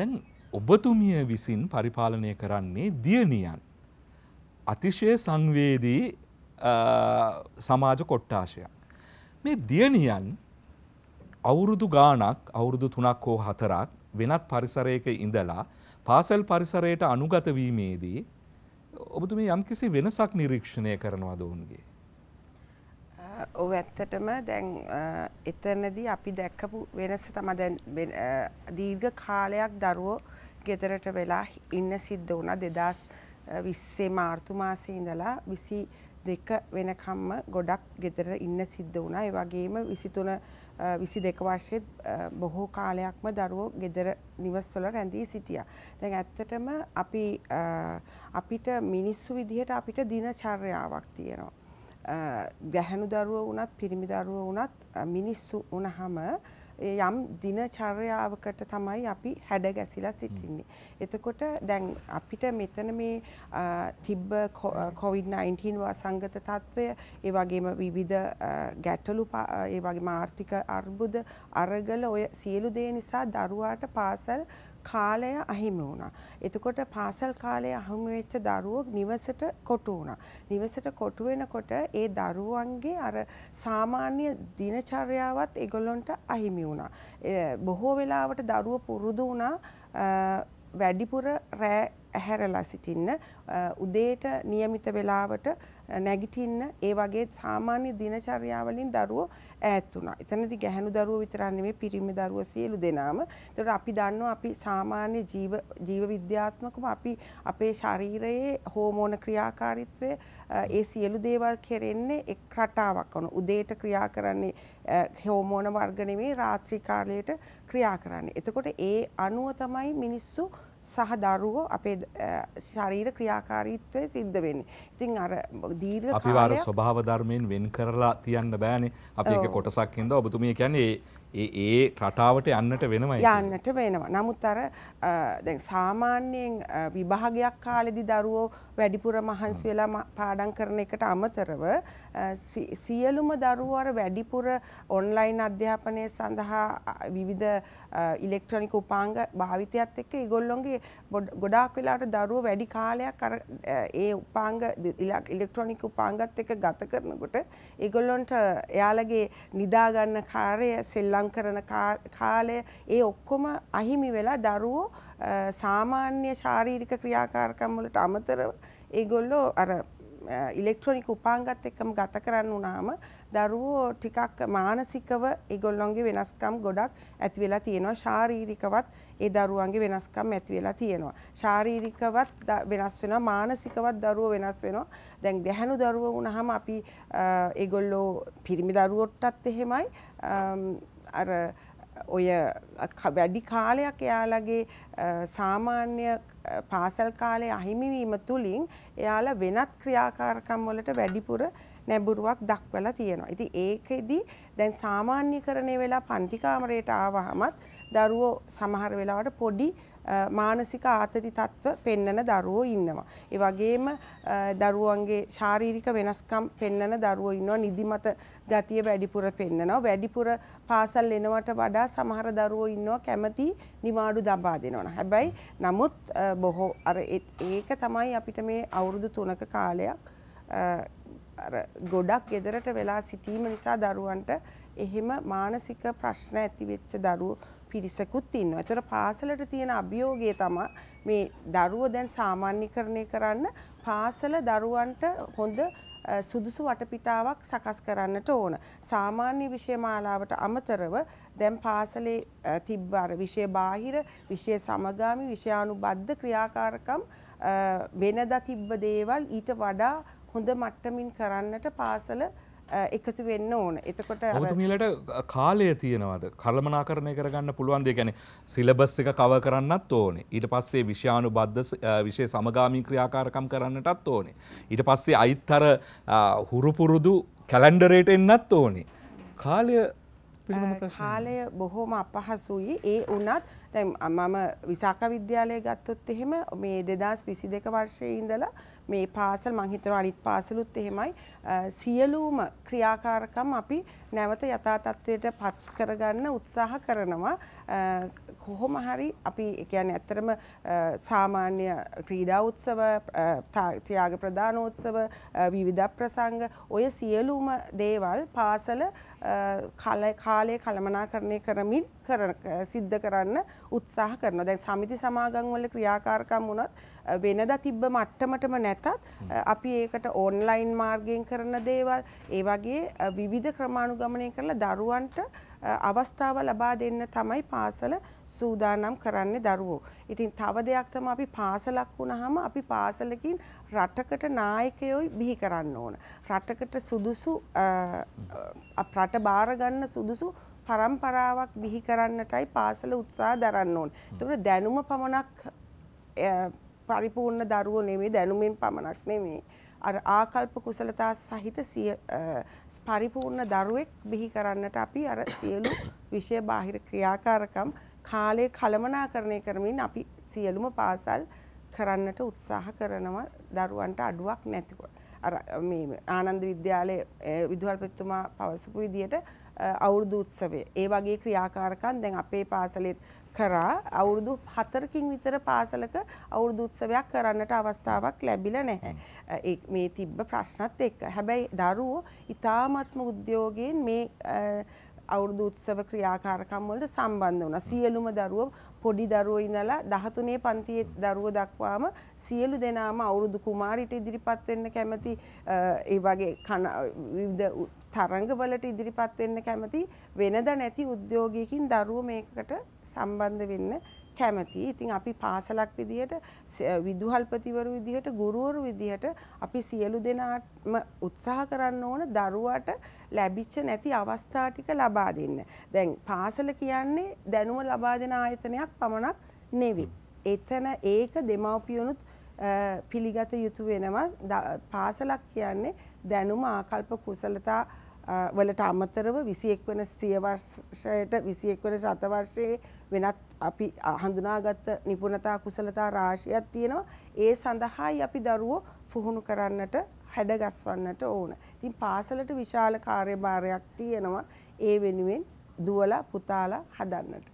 දැන් ඔබතුමිය විසින් පරිපාලනය කරන්නේ දියණියන්. අතිශය සංවේදී සමාජ කොට්ටාශයක්. මේ දියණියන් අවුරුදු ගානක් අවුරුදු තුනක් හෝ හතරක් වෙනත් පරිසරයක ඉඳලා පාසල් පරිසරයට අනුගත වීමේදී ඔබතුමී යම්කිසි වෙනසක් නිරීක්ෂණය කරනවාද ඔවුන්ගේ. ඔව ඇත්තටම දැන් එතනදී අපි දැක්කපු වෙනස තම දැන් දීර්ඝ කාලයක් දරුවෝ ගෙදරට වෙලා ඉන්න සිද්ධ වුණා දෙදස් විස්සේ මාර්තු මාසේ ඉඳලා විසි දෙක වෙනකම්ම ගොඩක් ගෙදර ඉන්න සිද්ධ වුණා ඒ වගේම විසිතුන විසි දෙක වර්ෂයත් බොහෝ කාලයක්ම දරුවෝ ගෙදර නිවස්වල රැඳී සිටිය. දැන් ඇත්තටම අපි අපිට මිනිස්සු විදිහට අපිට දිනචර්යාවක් තියෙනවා. ගැහැණු දරුව වුණත් පිරිමි දරුව වුණත් මිනිස්සු වුණහම යම් දිනචර්යාවකට තමයි අපි හැඩ ගැසිලා සිටින්නේ. එතකොට දැන් අපිට මෙතන මේ තිබ්බ COVID-19 වසංගත තත්ත්වය, ඒ වගේම විවිධ ගැටලු, ඒ වගේම ආර්ථික අර්බුද, අරගල ඔය සියලු දේ නිසා දරුවාට පාසල් කාලය අහිමි වුණා. එතකොට පාසල් කාලය අහිමි වෙච්ච දරුවෝ නිවසට කොටු වුණා. නිවසට කොටු වෙනකොට ඒ දරුවන්ගේ අර සාමාන්‍ය දිනචර්යාවත් ඒගොල්ලන්ට අහිමි වුණා. බොහෝ වෙලාවට දරුවෝ පුරුදු වුණා වැඩිපුර රෑ ඇහැරලා සිටින්න උදේට නියමිත වෙලාවට නැගිටින්න ඒ වගේ සාමාන්‍ය දිනචර්යාවලින් දරුවෝ ඈත් වුණා. එතනදි ගැහණු දරුවෝ විතරක් නෙමෙයි පිරිමි දරුවෝ සියලු දෙනාම. ඒතකොට අපි දන්නවා අපි සාමාන්‍ය ජීව ජීව විද්‍යාත්මකව අපි අපේ ශරීරයේ හෝමෝන ක්‍රියාකාරීත්වය ඒ සියලු දේවල් කෙරෙන්නේ එක් රටාවක් වන. උදේට ක්‍රියා කරන්නේ හෝමෝන වර්ග නෙමෙයි රාත්‍රී කාලයට ක්‍රියා කරන්නේ. එතකොට ඒ අනුව තමයි මිනිස්සු සහ දරුවෝ අපේ ශරීර ක්‍රියාකාරීත්වය සිද්ධ වෙන්නේ. ඉතින් අර දීර්ඝ කාලයක් ස්වභාව ධර්මයෙන් වෙන් කරලා තියන්න බෑනේ. අපි එක කොටසක් හින්දා ඔබතුමිය කියන්නේ ඒ රටාවට යන්නට වෙනවා යන්නට වෙනවා. නමුත් අර සාමාන්‍යයෙන් විභාගයක් කාලෙදි දරුවෝ වැඩිපුර මහන්සි වෙලා පාඩම් කරන එකට අමතරව සියලුම දරුවෝ අර වැඩිපුර ඔන්ලයින් අධ්‍යාපනය සඳහා විවිධ ඉලෙක්ට්‍රොනික උපාංග භාවිතයත් එක්ක ඒගොල්ලොන්ගේ ගොඩාක් වෙලාට දරුවෝ වැඩි කාලයක් අර ඒ උපාංග ඉලෙක්ට්‍රොනික උපාංගත් එක්ක ගත කරනකොට ඒගොල්ලොන්ට එයාලගේ නිදාගන්න කාර්යය සෙල්ලම් ගිරං කරන කාලය ඒ ඔක්කොම අහිමි වෙලා දරුවෝ සාමාන්‍ය ශාරීරික ක්‍රියාකාරකම් වලට අමතරව ඒගොල්ලෝ අර ඉලෙක්ට්‍රොනික උපාංගත් එක්කම ගත කරන්න වුණාම දරුවෝ ටිකක් මානසිකව ඒගොල්ලොන්ගේ වෙනස්කම් ගොඩක් ඇති වෙලා තියෙනවා ශාරීරිකවත් ඒ දරුවන්ගේ වෙනස්කම් ඇති වෙලා තියෙනවා ශාරීරිකවත් වෙනස් වෙනවා මානසිකවත් දරුවෝ වෙනස් වෙනවා දැන් ගැහැණු දරුවෝ වුණාම අපි ඒගොල්ලෝ පිරිමි දරුවොටත් එහෙමයි අර ඔය වැඩි කාලයක් එයාලගේ සාමාන්‍ය පාසල් කාලය අහිමිවීම තුළින් එයාලා වෙනත් ක්‍රියාකාරකම් වලට වැඩිපුර නැබුරුවක් දක්වලා තියෙනවා. ඉතින් ඒකෙදි දැන් සාමාන්‍යකරණය වෙලා පන්ති කාමරයට ආවහමත් දරුවෝ සමහර වෙලාවට පොඩි මානසික ආතති තත්ත්ව පෙන්නන දරුවෝ ඉන්නවා. ඒ වගේම දරුවන්ගේ ශාරීරික වෙනස්කම් පෙන්නන දරුවෝ ඉන්නවා. නිදිමත ගතිය වැඩිපුර පෙන්නනවා. වැඩිපුර පාසල් එනවට වඩා සමහර දරුවෝ ඉන්නවා කැමති නිමාඩු දබා දෙනවා. හැබැයි නමුත් බොහෝ අර ඒක තමයි අපිට මේ අවුරුදු 3ක කාලයක් ගොඩක් ගෙදරට වෙලා සිටීම නිසා දරුවන්ට එහෙම මානසික ප්‍රශ්න ඇතිවෙච්ච දරුවෝ පිරිසකුත් ඉන්න. එතොට පාසලට තියෙන අභියෝගය තම මේ දරුව දැන් සාමාන්‍යකරණය කරන්න පාසල දරුවන්ට හොඳ සුදුසු වටපිටාවක් සකස් කරන්නට ඕන. සාමාන්‍ය විෂය මාලාවට අමතරව දැන් පාසලේ තිබ්බ අර විෂය බාහිර, විෂය සමගාමී, විෂයානුබද්ධ ක්‍රියාකාරකම් වෙනදා තිබ්බ දේවල් ඊට වඩා හොඳ මට්ටමින් කරන්නට පාසල එකතු වෙන්න ඕන එතකොට ඔබතුමීලට කාලය තියෙනවද කළමනාකරණය කරගන්න පුළුවන් දෙ ගැන සිලබස් එක කව කරන්නත් ඕනේ ඊට පස්සේ විශානු බද්ධ විෂය සමගාමී ක්‍රියාකාරකම් කරන්නටත් ඕනේ ඊට පස්සේ අයිත්තර හුරුපුරුදු කැලන්ඩරේට එන්නත් ඕනේ කාලය කාලය බොහෝම අපහසුයි ඒ වුණත් දැන් මම විසාක විද්‍යාලය ගත්තොත් එහෙම මේ 2022 වර්ෂයේ ඉඳලා මේ පාසල් මං හිතනවා අනිත් පාසලුත් එහෙමයි සියලුම ක්‍රියාකාරකම් අපි නැවත යථා තත්වයට පත් කරගන්න උත්සාහ කරනවා කොහොම හරි අපි කියන්නේ ඇත්තටම සාමාන්‍ය ක්‍රීඩා උත්සව ත්‍යාග ප්‍රදානෝත්සව විවිධ ප්‍රසංග ඔය සියලුම දේවල් පාසල කාලය කාලය කළමනාකරණය කරමින් සිද්ධ කරන්න උත්සාහ කරනවා. දැන් සමිති සමාගම් වල ක්‍රියාකාරකම් වුණත් වෙනදා තිබ්බ මට්ටමටම නැතත් අපි ඒකට ඕන්ලයින් මාර්ගයෙන් කරන දේවල් ඒ වගේ විවිධ ක්‍රමානුගමනය කරලා දරුවන්ට අවස්ථාව ලබා දෙන්න තමයි පාසල සූදානම් කරන්නේ දරුවෝ. ඉතින් තව දෙයක් තමයි අපි පාසලක් වුණාම අපි පාසලකින් රටකට නායකයෝ බිහි කරන්න ඕන. රටකට සුදුසු රට බාර ගන්න සුදුසු පරම්පරාවක් බිහි කරන්නටයි පාසල උත්සාහ දරන්න ඕන. ඒතකොට දැනුම පමණක් පරිපූර්ණ දරුවෝ නෙමෙයි දැනුමින් පමණක් නෙමෙයි. අර ආකල්ප කුසලතා සහිත සිය පරිපූර්ණ දරුවෙක් බිහි කරන්නට අපි අර සියලු විෂය බාහිර ක්‍රියාකාරකම් කාලය කළමනාකරණය කරමින් අපි සියලුම පාසල් කරන්නට උත්සාහ කරනවා දරුවන්ට අඩුවක් නැතිව. අර මේ ආනන්ද විද්‍යාලයේ විදුහල්පතිතුමා පවසපු විදිහට අවුරුදු උත්සවය. ඒ වගේ ක්‍රියාකාරකම් දැන් අපේ පාසලෙත් කරා අවුරුදු හතරකින් විතර පාසලක අවුරුදු උත්සවයක් කරන්නට අවස්ථාවක් ලැබිලා නැහැ. මේ තිබ්බ ප්‍රශ්නත් එක්ක. හැබැයි දරුවෝ ඊ타ත්ම උද්‍යෝගයෙන් මේ අවුරුදු උත්සව ක්‍රියාකාරකම් වලට සම්බන්ධ වුණා. සියලුම දරුවෝ පොඩි දරුවෝ ඉඳලා 13 පන්තියේ දරුවෝ දක්වාම සියලු දෙනාම අවුරුදු කුමාරිට ඉදිරිපත් වෙන්න කැමති ඒ වගේ විවිධ තරංගවලට ඉදිරිපත් වෙන්න කැමති වෙනද නැති උද්‍යෝගයකින් දරුවෝ මේකට සම්බන්ධ වෙන්න කැමති. ඉතින් අපි පාසලක් විදිහට විදුහල්පතිවරු විදිහට ගුරුවරු විදිහට අපි සියලු දෙනාම උත්සාහ කරන්න ඕන දරුවට ලැබිච්ච නැති අවස්ථා ටික ලබා දෙන්න. දැන් පාසල කියන්නේ දැනුම ලබා දෙන ආයතනයක් පමණක් නෙවෙයි. එතන ඒක දෙමව්පියනුත් පිළිගත යුතු වෙනවා. පාසලක් කියන්නේ දැනුම ආකල්ප කුසලතා වලට අමතරව 21 වෙනි සියවර්ෂයට 21 වෙනි ශතවර්ෂයේ වෙනත් අපි හඳුනාගත් නිපුණතා කුසලතා රාශියක් තියෙනවා. ඒ සඳහායි අපි දරුවෝ පුහුණු කරන්නට හැඩගස්වන්නට ඕන. ඉතින් පාසලට විශාල කාර්යභාරයක් තියෙනවා. ඒ වෙනුවෙන් දුවලා පුතාලා හදන්නට.